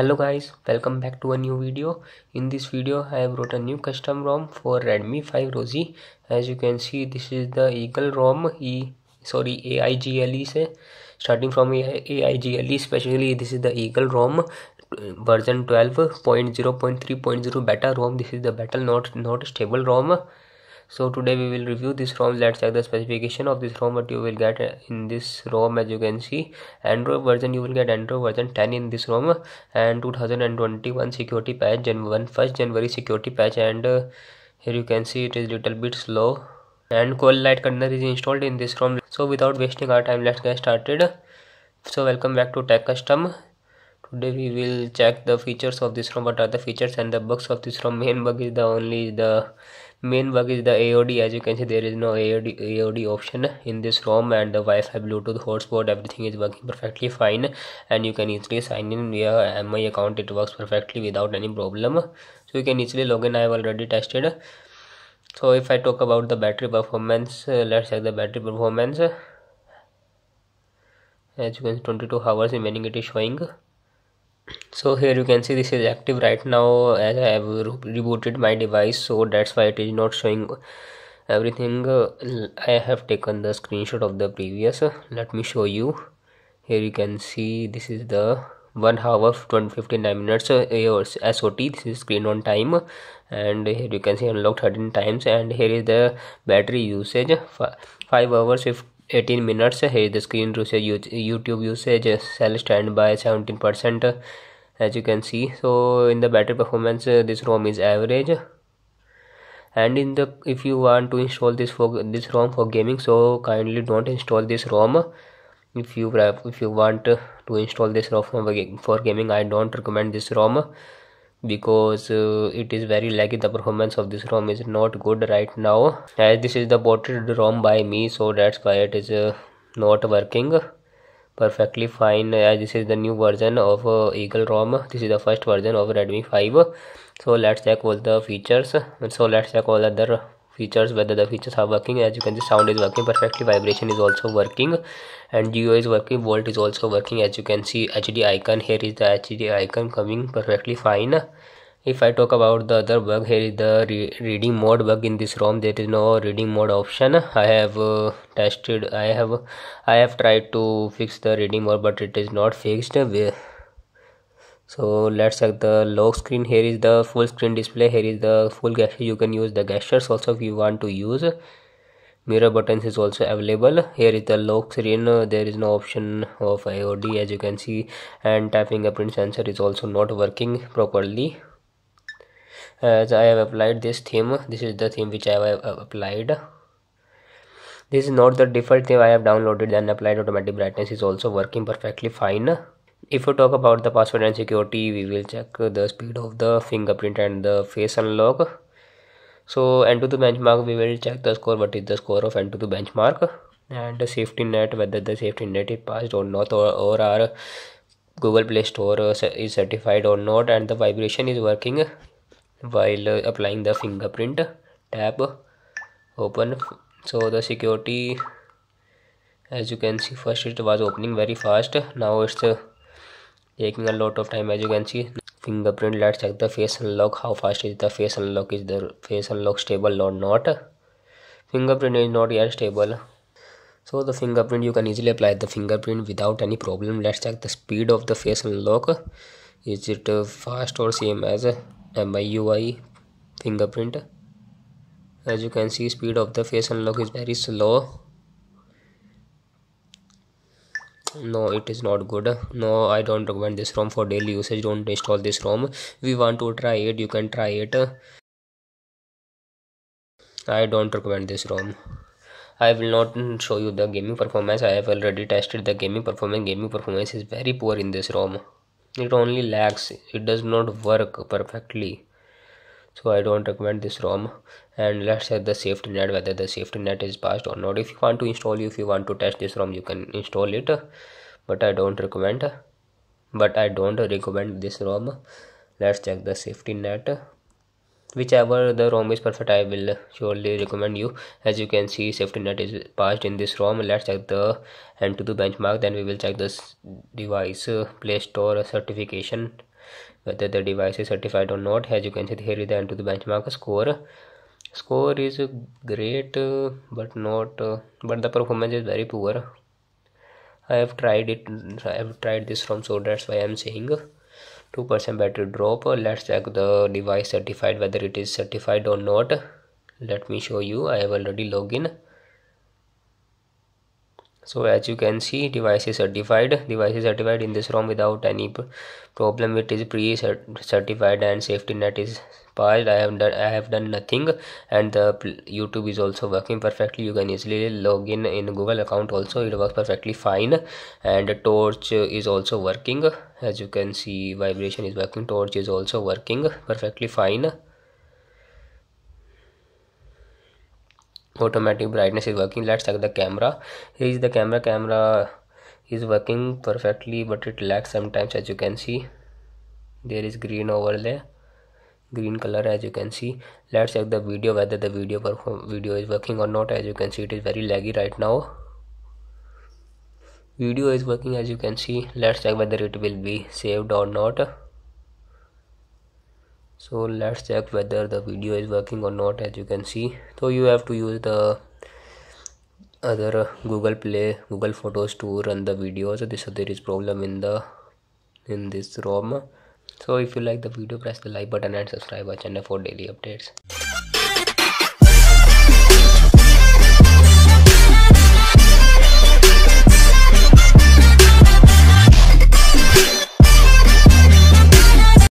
hello guys welcome back to a new video in this video i have wrote a new custom rom for redmi 5 rosie as you can see this is the eagle rom e sorry aigle se starting from aigle especially this is the eagle rom version 12.0.3.0 beta rom this is the beta not not stable rom so today we will review this rom let's check the specification of this rom what you will get in this rom as you can see android version you will get android version 10 in this rom and 2021 security patch and first january security patch and uh, here you can see it is little bit slow and coal light container is installed in this rom so without wasting our time let's get started so welcome back to tech custom today we will check the features of this rom what are the features and the bugs of this rom main bug is the only the main bug is the AOD as you can see there is no AOD, AOD option in this ROM and the Wi-Fi Bluetooth hotspot everything is working perfectly fine and you can easily sign in via my account it works perfectly without any problem so you can easily log in I have already tested so if I talk about the battery performance uh, let's check the battery performance as you can see 22 hours remaining it is showing so here you can see this is active right now as i have rebooted my device so that's why it is not showing everything i have taken the screenshot of the previous let me show you here you can see this is the 1 hour 159 minutes uh, hours SOT this is screen on time and here you can see unlocked 13 times and here is the battery usage 5 hours if 18 minutes here is the screen usage YouTube usage cell standby 17 percent as you can see so in the battery performance uh, this rom is average and in the if you want to install this for this rom for gaming so kindly don't install this rom if you if you want uh, to install this rom for gaming i don't recommend this rom because uh, it is very laggy the performance of this rom is not good right now as this is the ported rom by me so that's why it is uh, not working perfectly fine as this is the new version of uh, eagle rom this is the first version of redmi 5 so let's check all the features and so let's check all other features whether the features are working as you can see sound is working perfectly vibration is also working and geo is working volt is also working as you can see hd icon here is the hd icon coming perfectly fine if i talk about the other bug here is the re reading mode bug in this rom there is no reading mode option i have uh, tested i have i have tried to fix the reading mode but it is not fixed so let's check the lock screen here is the full screen display here is the full gesture you can use the gestures also if you want to use mirror buttons is also available here is the lock screen there is no option of iod as you can see and tapping a print sensor is also not working properly as uh, I have applied this theme this is the theme which I have applied this is not the default theme I have downloaded and applied automatic brightness is also working perfectly fine if we talk about the password and security we will check the speed of the fingerprint and the face unlock so end to the benchmark we will check the score what is the score of end to the benchmark and the safety net whether the safety net is passed or not or, or our google play store uh, is certified or not and the vibration is working while uh, applying the fingerprint tap, open so the security as you can see first it was opening very fast now it's uh, taking a lot of time as you can see fingerprint let's check the face unlock how fast is the face unlock is the face unlock stable or not fingerprint is not yet stable so the fingerprint you can easily apply the fingerprint without any problem let's check the speed of the face unlock is it uh, fast or same as uh, MIUI fingerprint as you can see speed of the face unlock is very slow no it is not good no i don't recommend this rom for daily usage don't install this rom we want to try it you can try it i don't recommend this rom i will not show you the gaming performance i have already tested the gaming performance gaming performance is very poor in this rom it only lags it does not work perfectly so i don't recommend this rom and let's check the safety net whether the safety net is passed or not if you want to install if you want to test this rom you can install it but i don't recommend but i don't recommend this rom let's check the safety net whichever the rom is perfect i will surely recommend you as you can see safety net is passed in this rom let's check the and to the benchmark then we will check this device uh, play store certification whether the device is certified or not as you can see here is the end to the benchmark score score is great uh, but not uh, but the performance is very poor i have tried it i have tried this from so that's why i'm saying 2% battery drop let's check the device certified whether it is certified or not let me show you i have already logged in so as you can see device is certified device is certified in this rom without any problem it is pre-certified and safety net is passed i have done i have done nothing and the youtube is also working perfectly you can easily log in in google account also it works perfectly fine and torch is also working as you can see vibration is working torch is also working perfectly fine automatic brightness is working let's check the camera here is the camera camera is working perfectly but it lags sometimes as you can see there is green overlay green color as you can see let's check the video whether the video perform video is working or not as you can see it is very laggy right now video is working as you can see let's check whether it will be saved or not so let's check whether the video is working or not as you can see so you have to use the other google play google photos to run the video so this there is problem in the in this rom so if you like the video press the like button and subscribe our channel for daily updates